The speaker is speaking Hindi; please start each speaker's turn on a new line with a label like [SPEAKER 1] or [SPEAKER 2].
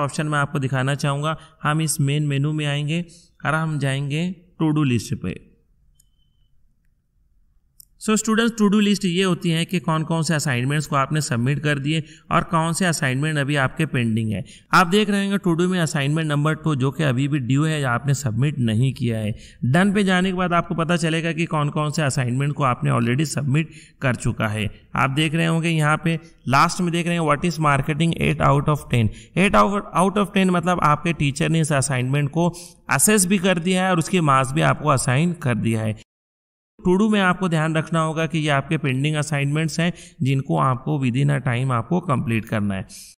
[SPEAKER 1] ऑप्शन में आपको दिखाना चाहूँगा हम इस मेन मेनू में आएंगे और हम जाएंगे
[SPEAKER 2] टू डू लिस्ट पे
[SPEAKER 1] so students to do list ये होती है कि कौन कौन से असाइनमेंट्स को आपने सबमिट कर दिए और कौन से असाइनमेंट अभी आपके पेंडिंग है आप देख रहे हैं टू डू में असाइनमेंट नंबर टू जो कि अभी भी ड्यू है आपने सबमिट नहीं किया है डन पे जाने के बाद आपको पता चलेगा कि कौन कौन से असाइनमेंट को आपने ऑलरेडी सबमिट कर चुका है आप देख रहे होंगे यहाँ पे लास्ट में देख रहे हैं what is marketing eight out of ten eight out of ten मतलब आपके टीचर ने इस असाइनमेंट को असेस भी कर दिया है और उसके मार्क्स भी आपको असाइन कर दिया है टू डू में आपको ध्यान रखना होगा कि ये आपके पेंडिंग असाइनमेंट्स हैं जिनको आपको विद इन अ टाइम आपको कंप्लीट करना है